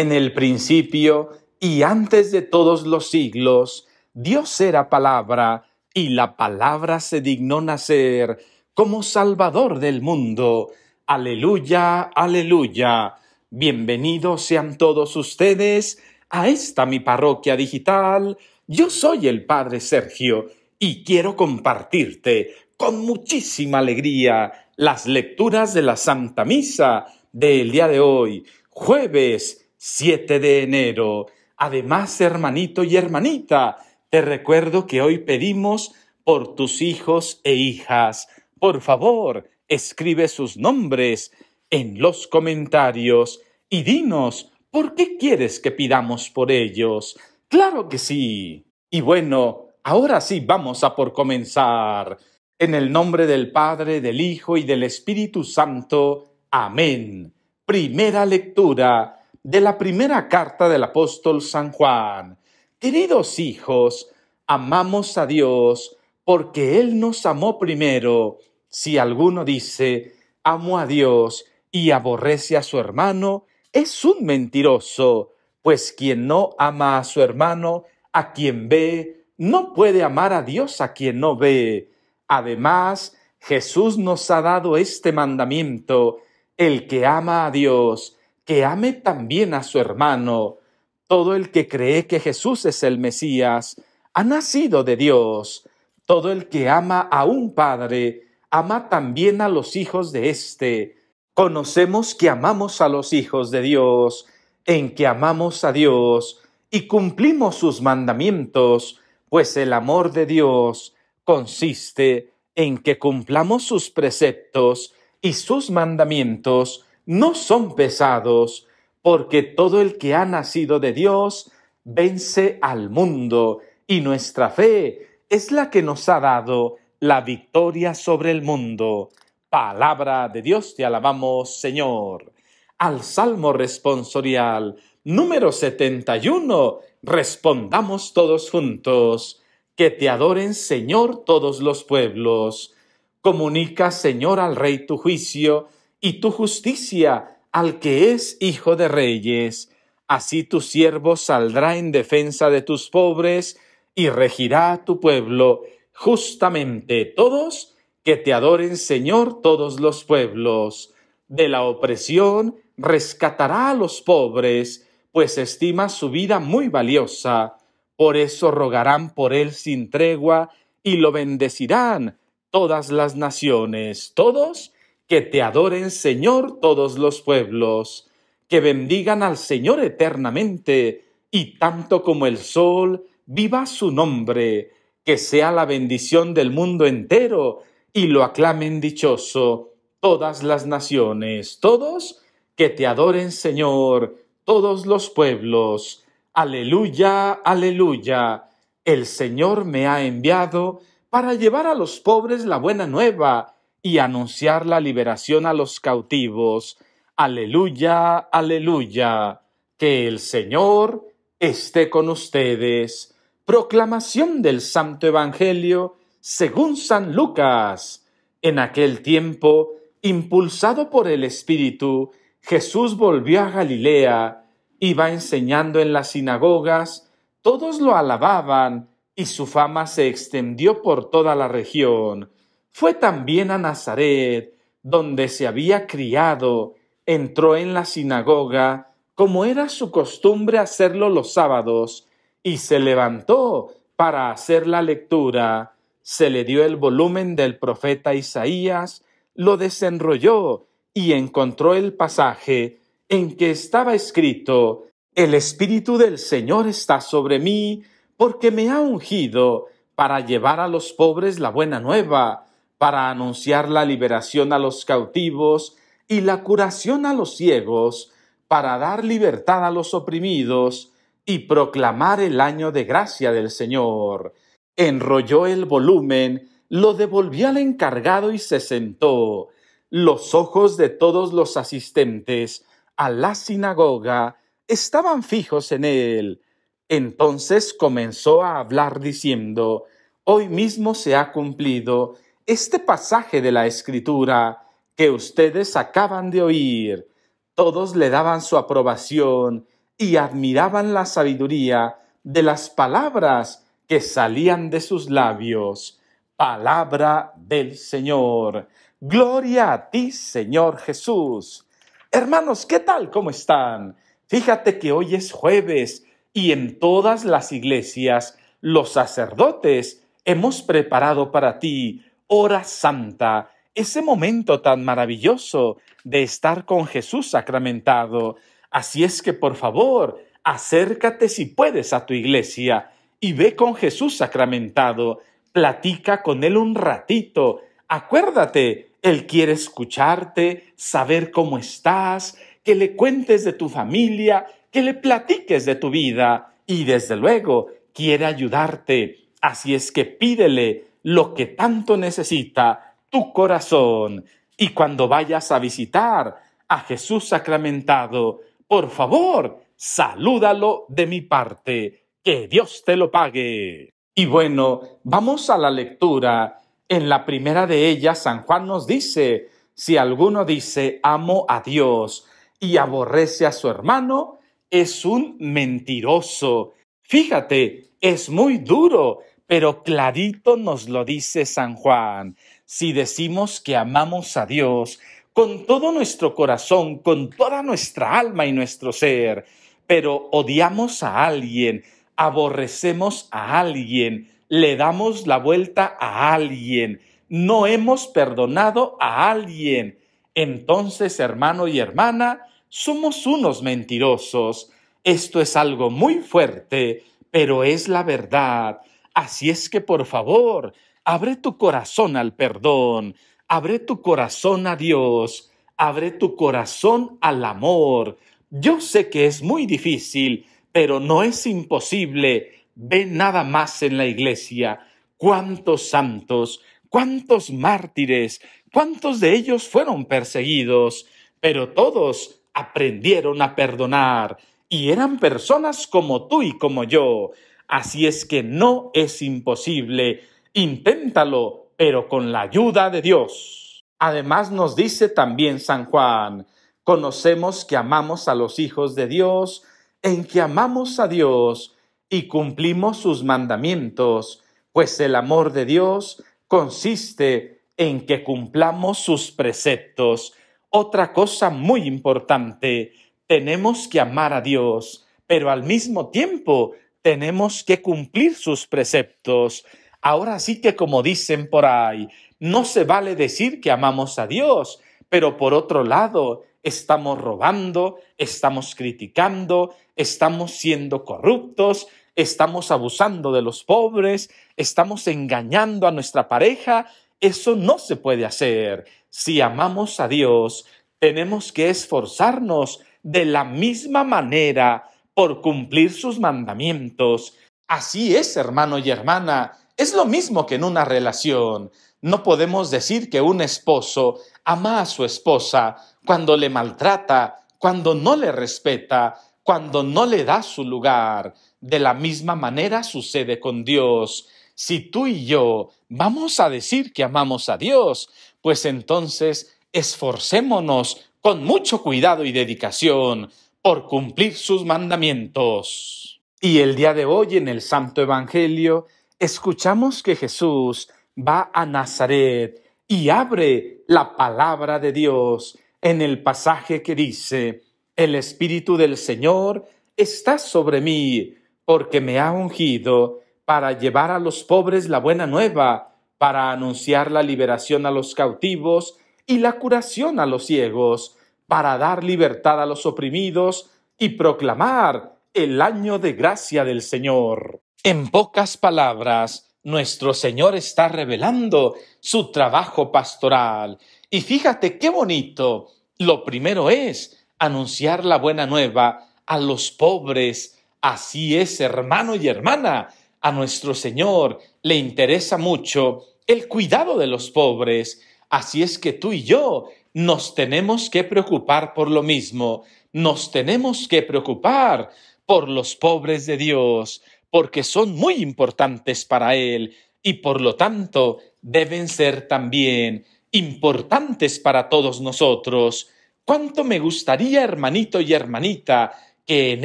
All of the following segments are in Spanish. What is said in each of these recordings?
en el principio y antes de todos los siglos, Dios era palabra, y la palabra se dignó nacer como Salvador del mundo. Aleluya, aleluya. Bienvenidos sean todos ustedes a esta mi parroquia digital. Yo soy el Padre Sergio y quiero compartirte con muchísima alegría las lecturas de la Santa Misa del día de hoy, jueves 7 de enero. Además, hermanito y hermanita, te recuerdo que hoy pedimos por tus hijos e hijas. Por favor, escribe sus nombres en los comentarios y dinos por qué quieres que pidamos por ellos. Claro que sí. Y bueno, ahora sí vamos a por comenzar. En el nombre del Padre, del Hijo y del Espíritu Santo. Amén. Primera lectura de la primera carta del apóstol San Juan. Queridos hijos, amamos a Dios porque Él nos amó primero. Si alguno dice, amo a Dios y aborrece a su hermano, es un mentiroso, pues quien no ama a su hermano, a quien ve, no puede amar a Dios a quien no ve. Además, Jesús nos ha dado este mandamiento, el que ama a Dios, que ame también a su hermano. Todo el que cree que Jesús es el Mesías ha nacido de Dios. Todo el que ama a un padre ama también a los hijos de éste. Conocemos que amamos a los hijos de Dios, en que amamos a Dios y cumplimos sus mandamientos, pues el amor de Dios consiste en que cumplamos sus preceptos y sus mandamientos no son pesados, porque todo el que ha nacido de Dios vence al mundo, y nuestra fe es la que nos ha dado la victoria sobre el mundo. Palabra de Dios, te alabamos, Señor. Al Salmo responsorial número 71, respondamos todos juntos. Que te adoren, Señor, todos los pueblos. Comunica, Señor, al Rey tu juicio y tu justicia al que es hijo de reyes. Así tu siervo saldrá en defensa de tus pobres y regirá tu pueblo justamente todos que te adoren, Señor, todos los pueblos. De la opresión rescatará a los pobres, pues estima su vida muy valiosa. Por eso rogarán por él sin tregua y lo bendecirán todas las naciones, todos que te adoren, Señor, todos los pueblos, que bendigan al Señor eternamente, y tanto como el sol, viva su nombre, que sea la bendición del mundo entero, y lo aclamen dichoso todas las naciones, todos que te adoren, Señor, todos los pueblos. Aleluya, aleluya. El Señor me ha enviado para llevar a los pobres la buena nueva y anunciar la liberación a los cautivos. Aleluya, aleluya. Que el Señor esté con ustedes. Proclamación del Santo Evangelio según San Lucas. En aquel tiempo, impulsado por el Espíritu, Jesús volvió a Galilea, iba enseñando en las sinagogas, todos lo alababan y su fama se extendió por toda la región. Fue también a Nazaret, donde se había criado, entró en la sinagoga, como era su costumbre hacerlo los sábados, y se levantó para hacer la lectura. Se le dio el volumen del profeta Isaías, lo desenrolló y encontró el pasaje en que estaba escrito, El Espíritu del Señor está sobre mí, porque me ha ungido para llevar a los pobres la buena nueva para anunciar la liberación a los cautivos y la curación a los ciegos, para dar libertad a los oprimidos y proclamar el año de gracia del Señor. Enrolló el volumen, lo devolvió al encargado y se sentó. Los ojos de todos los asistentes a la sinagoga estaban fijos en él. Entonces comenzó a hablar diciendo, Hoy mismo se ha cumplido este pasaje de la escritura que ustedes acaban de oír, todos le daban su aprobación y admiraban la sabiduría de las palabras que salían de sus labios. Palabra del Señor. Gloria a ti, Señor Jesús. Hermanos, ¿qué tal? ¿Cómo están? Fíjate que hoy es jueves y en todas las iglesias los sacerdotes hemos preparado para ti hora santa, ese momento tan maravilloso de estar con Jesús sacramentado. Así es que, por favor, acércate si puedes a tu iglesia y ve con Jesús sacramentado, platica con Él un ratito, acuérdate, Él quiere escucharte, saber cómo estás, que le cuentes de tu familia, que le platiques de tu vida y desde luego quiere ayudarte. Así es que pídele, lo que tanto necesita tu corazón. Y cuando vayas a visitar a Jesús sacramentado, por favor, salúdalo de mi parte. Que Dios te lo pague. Y bueno, vamos a la lectura. En la primera de ellas, San Juan nos dice, si alguno dice, amo a Dios y aborrece a su hermano, es un mentiroso. Fíjate, es muy duro pero clarito nos lo dice San Juan. Si decimos que amamos a Dios con todo nuestro corazón, con toda nuestra alma y nuestro ser, pero odiamos a alguien, aborrecemos a alguien, le damos la vuelta a alguien, no hemos perdonado a alguien, entonces, hermano y hermana, somos unos mentirosos. Esto es algo muy fuerte, pero es la verdad. Así es que, por favor, abre tu corazón al perdón, abre tu corazón a Dios, abre tu corazón al amor. Yo sé que es muy difícil, pero no es imposible. Ve nada más en la iglesia. ¿Cuántos santos? ¿Cuántos mártires? ¿Cuántos de ellos fueron perseguidos? Pero todos aprendieron a perdonar y eran personas como tú y como yo. Así es que no es imposible. Inténtalo, pero con la ayuda de Dios. Además nos dice también San Juan, conocemos que amamos a los hijos de Dios, en que amamos a Dios y cumplimos sus mandamientos, pues el amor de Dios consiste en que cumplamos sus preceptos. Otra cosa muy importante, tenemos que amar a Dios, pero al mismo tiempo tenemos que cumplir sus preceptos. Ahora sí que como dicen por ahí, no se vale decir que amamos a Dios, pero por otro lado, estamos robando, estamos criticando, estamos siendo corruptos, estamos abusando de los pobres, estamos engañando a nuestra pareja. Eso no se puede hacer. Si amamos a Dios, tenemos que esforzarnos de la misma manera por cumplir sus mandamientos. Así es, hermano y hermana, es lo mismo que en una relación. No podemos decir que un esposo ama a su esposa cuando le maltrata, cuando no le respeta, cuando no le da su lugar. De la misma manera sucede con Dios. Si tú y yo vamos a decir que amamos a Dios, pues entonces esforcémonos con mucho cuidado y dedicación por cumplir sus mandamientos. Y el día de hoy en el Santo Evangelio escuchamos que Jesús va a Nazaret y abre la palabra de Dios en el pasaje que dice, el Espíritu del Señor está sobre mí porque me ha ungido para llevar a los pobres la buena nueva, para anunciar la liberación a los cautivos y la curación a los ciegos para dar libertad a los oprimidos y proclamar el año de gracia del Señor. En pocas palabras, nuestro Señor está revelando su trabajo pastoral. Y fíjate qué bonito. Lo primero es anunciar la buena nueva a los pobres. Así es, hermano y hermana. A nuestro Señor le interesa mucho el cuidado de los pobres. Así es que tú y yo nos tenemos que preocupar por lo mismo, nos tenemos que preocupar por los pobres de Dios, porque son muy importantes para Él y por lo tanto deben ser también importantes para todos nosotros. ¿Cuánto me gustaría, hermanito y hermanita, que en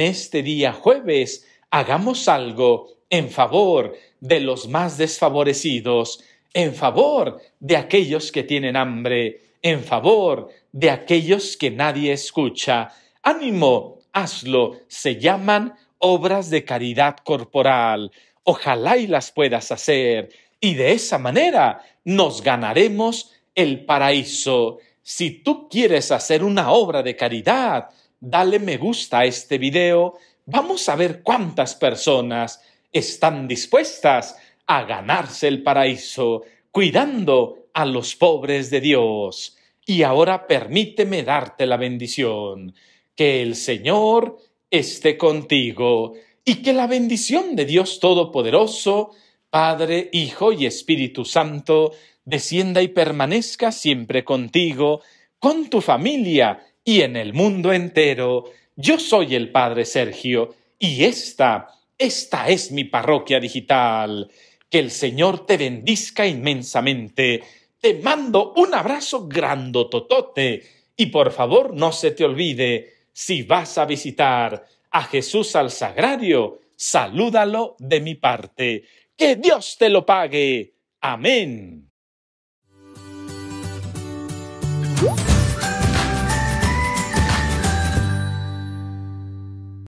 este día jueves hagamos algo en favor de los más desfavorecidos, en favor de aquellos que tienen hambre? en favor de aquellos que nadie escucha. Ánimo, hazlo. Se llaman obras de caridad corporal. Ojalá y las puedas hacer. Y de esa manera nos ganaremos el paraíso. Si tú quieres hacer una obra de caridad, dale me gusta a este video. Vamos a ver cuántas personas están dispuestas a ganarse el paraíso cuidando a los pobres de Dios. Y ahora permíteme darte la bendición. Que el Señor esté contigo y que la bendición de Dios Todopoderoso, Padre, Hijo y Espíritu Santo, descienda y permanezca siempre contigo, con tu familia y en el mundo entero. Yo soy el Padre Sergio y esta, esta es mi parroquia digital. Que el Señor te bendizca inmensamente te mando un abrazo grandototote y por favor no se te olvide, si vas a visitar a Jesús al Sagrario, salúdalo de mi parte. Que Dios te lo pague. Amén.